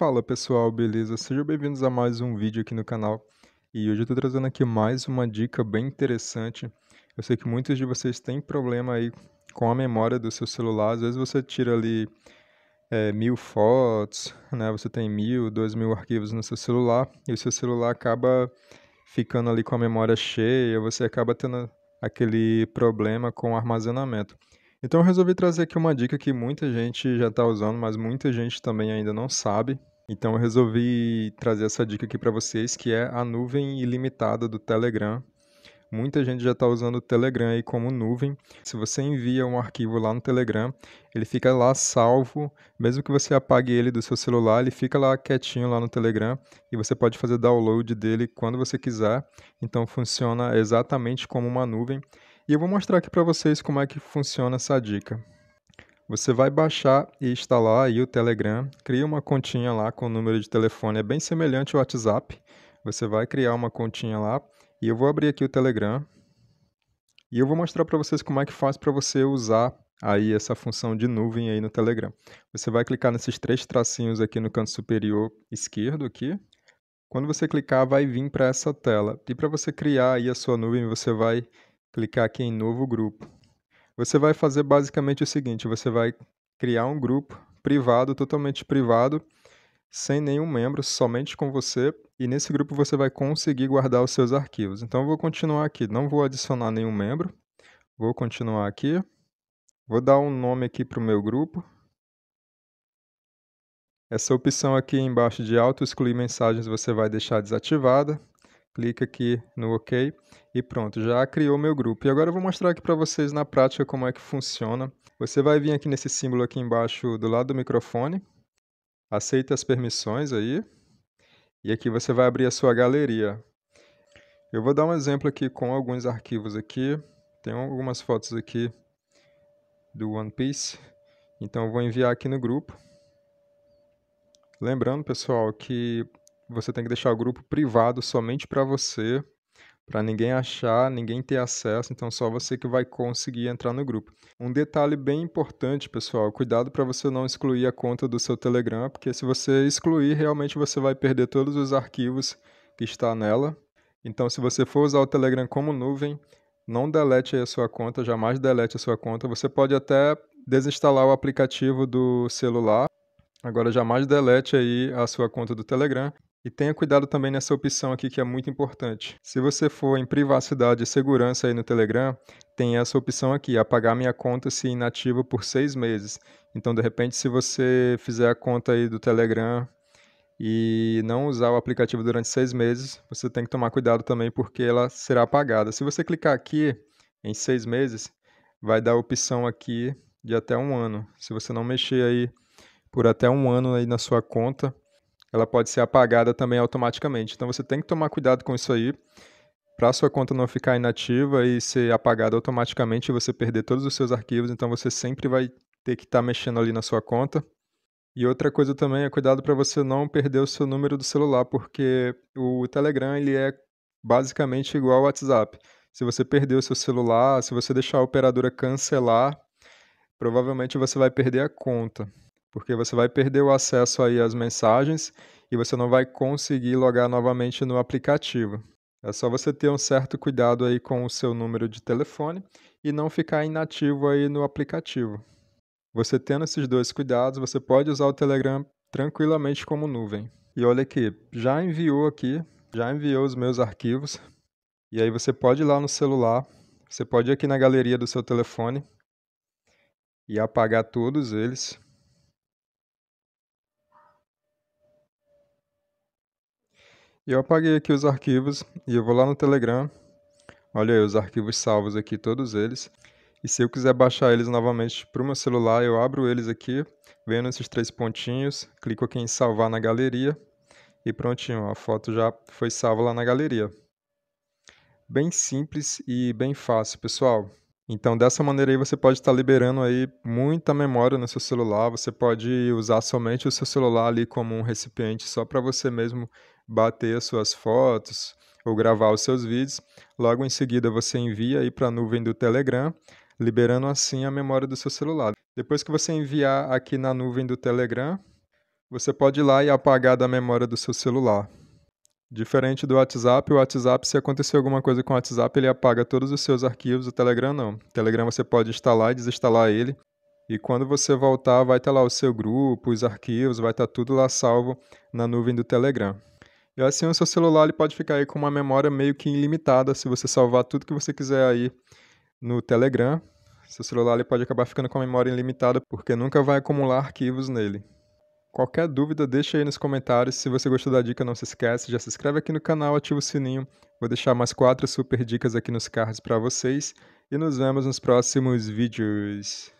Fala pessoal, beleza? Sejam bem-vindos a mais um vídeo aqui no canal e hoje eu estou trazendo aqui mais uma dica bem interessante. Eu sei que muitos de vocês têm problema aí com a memória do seu celular, às vezes você tira ali é, mil fotos, né? você tem mil, dois mil arquivos no seu celular e o seu celular acaba ficando ali com a memória cheia, você acaba tendo aquele problema com o armazenamento. Então eu resolvi trazer aqui uma dica que muita gente já está usando, mas muita gente também ainda não sabe. Então eu resolvi trazer essa dica aqui para vocês, que é a nuvem ilimitada do Telegram. Muita gente já está usando o Telegram aí como nuvem. Se você envia um arquivo lá no Telegram, ele fica lá salvo. Mesmo que você apague ele do seu celular, ele fica lá quietinho lá no Telegram e você pode fazer download dele quando você quiser. Então funciona exatamente como uma nuvem. E eu vou mostrar aqui para vocês como é que funciona essa dica. Você vai baixar e instalar aí o Telegram, cria uma continha lá com o número de telefone, é bem semelhante ao WhatsApp. Você vai criar uma continha lá e eu vou abrir aqui o Telegram e eu vou mostrar para vocês como é que faz para você usar aí essa função de nuvem aí no Telegram. Você vai clicar nesses três tracinhos aqui no canto superior esquerdo aqui. Quando você clicar, vai vir para essa tela. E para você criar aí a sua nuvem, você vai clicar aqui em novo grupo. Você vai fazer basicamente o seguinte, você vai criar um grupo privado, totalmente privado, sem nenhum membro, somente com você, e nesse grupo você vai conseguir guardar os seus arquivos. Então eu vou continuar aqui, não vou adicionar nenhum membro, vou continuar aqui, vou dar um nome aqui para o meu grupo. Essa opção aqui embaixo de auto-excluir mensagens você vai deixar desativada clica aqui no OK e pronto, já criou meu grupo. E agora eu vou mostrar aqui para vocês na prática como é que funciona. Você vai vir aqui nesse símbolo aqui embaixo do lado do microfone, aceita as permissões aí, e aqui você vai abrir a sua galeria. Eu vou dar um exemplo aqui com alguns arquivos aqui, tem algumas fotos aqui do One Piece, então eu vou enviar aqui no grupo. Lembrando, pessoal, que você tem que deixar o grupo privado somente para você, para ninguém achar, ninguém ter acesso, então só você que vai conseguir entrar no grupo. Um detalhe bem importante, pessoal, cuidado para você não excluir a conta do seu Telegram, porque se você excluir, realmente você vai perder todos os arquivos que está nela. Então, se você for usar o Telegram como nuvem, não delete a sua conta, jamais delete a sua conta. Você pode até desinstalar o aplicativo do celular. Agora jamais delete aí a sua conta do Telegram, e tenha cuidado também nessa opção aqui que é muito importante. Se você for em privacidade e segurança aí no Telegram, tem essa opção aqui, apagar minha conta se inativa por seis meses. Então, de repente, se você fizer a conta aí do Telegram e não usar o aplicativo durante seis meses, você tem que tomar cuidado também porque ela será apagada. Se você clicar aqui em seis meses, vai dar a opção aqui de até um ano. Se você não mexer aí por até um ano aí na sua conta, ela pode ser apagada também automaticamente. Então você tem que tomar cuidado com isso aí para sua conta não ficar inativa e ser apagada automaticamente e você perder todos os seus arquivos, então você sempre vai ter que estar tá mexendo ali na sua conta. E outra coisa também é cuidado para você não perder o seu número do celular, porque o Telegram ele é basicamente igual ao WhatsApp. Se você perder o seu celular, se você deixar a operadora cancelar, provavelmente você vai perder a conta porque você vai perder o acesso aí às mensagens e você não vai conseguir logar novamente no aplicativo. É só você ter um certo cuidado aí com o seu número de telefone e não ficar inativo aí no aplicativo. Você tendo esses dois cuidados, você pode usar o Telegram tranquilamente como nuvem. E olha aqui, já enviou aqui, já enviou os meus arquivos. E aí você pode ir lá no celular, você pode ir aqui na galeria do seu telefone e apagar todos eles. E eu apaguei aqui os arquivos e eu vou lá no Telegram. Olha aí os arquivos salvos aqui, todos eles. E se eu quiser baixar eles novamente para o meu celular, eu abro eles aqui, vendo esses três pontinhos, clico aqui em salvar na galeria e prontinho, a foto já foi salva lá na galeria. Bem simples e bem fácil, pessoal. Então, dessa maneira aí você pode estar liberando aí muita memória no seu celular, você pode usar somente o seu celular ali como um recipiente só para você mesmo bater as suas fotos ou gravar os seus vídeos. Logo em seguida, você envia aí para a nuvem do Telegram, liberando assim a memória do seu celular. Depois que você enviar aqui na nuvem do Telegram, você pode ir lá e apagar da memória do seu celular. Diferente do WhatsApp, o WhatsApp, se acontecer alguma coisa com o WhatsApp, ele apaga todos os seus arquivos, o Telegram não. O Telegram você pode instalar e desinstalar ele. E quando você voltar, vai estar tá lá o seu grupo, os arquivos, vai estar tá tudo lá salvo na nuvem do Telegram. E assim o seu celular ele pode ficar aí com uma memória meio que ilimitada se você salvar tudo que você quiser aí no Telegram. Seu celular ele pode acabar ficando com a memória ilimitada porque nunca vai acumular arquivos nele. Qualquer dúvida, deixa aí nos comentários. Se você gostou da dica, não se esquece, já se inscreve aqui no canal, ativa o sininho. Vou deixar mais quatro super dicas aqui nos cards para vocês e nos vemos nos próximos vídeos.